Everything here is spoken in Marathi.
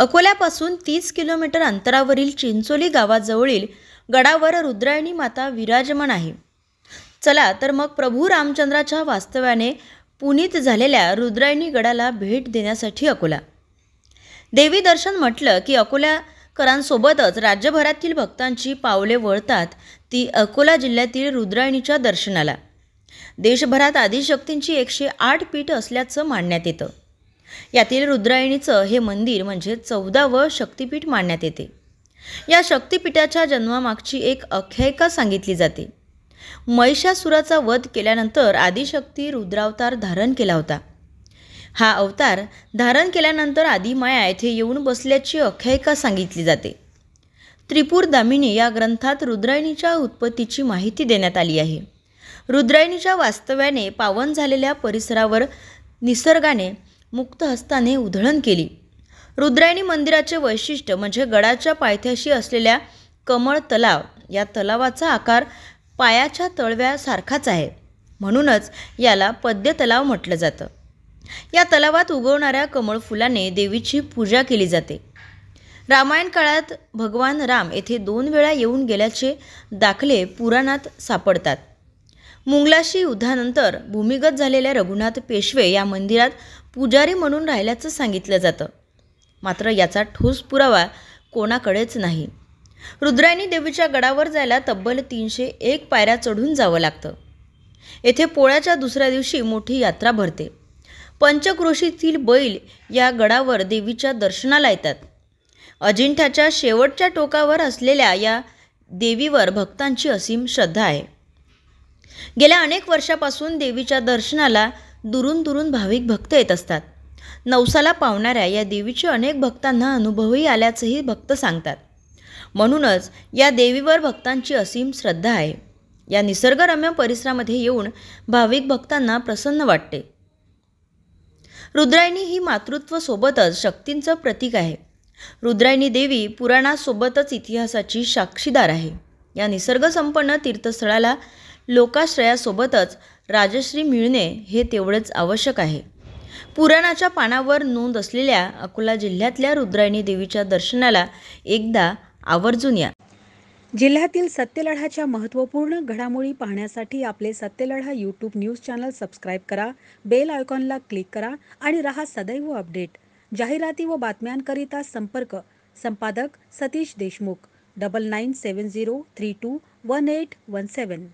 अकोल्यापासून तीस किलोमीटर अंतरावरील चिंचोली गावाजवळील गडावर रुद्रायणी माता विराजमान आहे चला तर मग प्रभू रामचंद्राच्या वास्तव्याने पुनीत झालेल्या रुद्रायणी गडाला भेट देण्यासाठी अकोला देवी दर्शन म्हटलं की अकोल्याकरांसोबतच राज्यभरातील भक्तांची पावले वळतात ती अकोला जिल्ह्यातील रुद्रायणीच्या दर्शनाला देशभरात आदिशक्तींची एकशे आठ पीठ असल्याचं मानण्यात येतं यातील रुद्रायणीचं हे मंदिर म्हणजे चौदावं शक्तिपीठ मानण्यात येते या शक्तिपीठाच्या जन्मामागची एक अख्यायिका सांगितली जाते महिषासुराचा वध केल्यानंतर आदिशक्ती रुद्रावतार धारण केला होता हा अवतार धारण केल्यानंतर आदिमाया येथे येऊन बसल्याची अख्यायिका सांगितली जाते त्रिपूर दामिनी या ग्रंथात रुद्रायणीच्या उत्पत्तीची माहिती देण्यात आली आहे रुद्रायणीच्या वास्तव्याने पावन झालेल्या परिसरावर निसर्गाने मुक्त हस्ताने उधळण केली रुद्रायणी मंदिराचे वैशिष्ट्य म्हणजे गडाच्या पायथ्याशी असलेल्या कमळ तलाव या तलावाचा आकार पायाच्या तळव्यासारखाच आहे म्हणूनच याला पद्य तलाव म्हटलं जातं या तलावात उगवणाऱ्या कमळ फुलाने देवीची पूजा केली जाते रामायण काळात भगवान राम येथे दोन वेळा येऊन गेल्याचे दाखले पुराणात सापडतात मुंगलाशी युद्धानंतर भूमिगत झालेल्या रघुनाथ पेशवे या मंदिरात पुजारी म्हणून राहिल्याचं सांगितलं जातं मात्र याचा ठोस पुरावा कोणाकडेच नाही रुद्रायणी देवीच्या गडावर जायला तब्बल तीनशे एक पायऱ्या चढून जावं लागतं येथे पोळ्याच्या दुसऱ्या दिवशी मोठी यात्रा भरते पंचक्रोशीतील बैल या गडावर देवीच्या दर्शनाला येतात अजिंठ्याच्या शेवटच्या टोकावर असलेल्या या देवीवर भक्तांची असीम श्रद्धा आहे गेल्या अनेक वर्षापासून देवीच्या दर्शनाला दुरून दुरून भाविक भक्त येत असतात नवसाला पावणाऱ्या या देवीचे अनेक भक्तांना अनुभवही आल्याचंही भक्त सांगतात म्हणूनच या देवीवर भक्तांची असीम श्रद्धा आहे या निसर्गरम्य परिसरामध्ये येऊन भाविक भक्तांना प्रसन्न वाटते रुद्रायणी ही मातृत्व सोबतच शक्तींचं प्रतीक आहे रुद्रायणी देवी पुराणासोबतच इतिहासाची साक्षीदार आहे या निसर्गसंपन्न तीर्थस्थळाला लोकाश्रयासोबतच राजश्री मिळणे हे तेवढंच आवश्यक आहे पुराणाच्या पानावर नोंद असलेल्या अकोला जिल्ह्यातल्या रुद्रायणी देवीच्या दर्शनाला एकदा आवर्जून या जिल्ह्यातील सत्यलढाच्या महत्त्वपूर्ण घडामोडी पाहण्यासाठी आपले Satyaladha YouTube news channel subscribe करा बेल आयकॉनला क्लिक करा आणि रहा सदैव अपडेट जाहिराती व बातम्यांकरिता संपर्क संपादक Satish Deshmukh double nine seven zero three two one eight one सेवन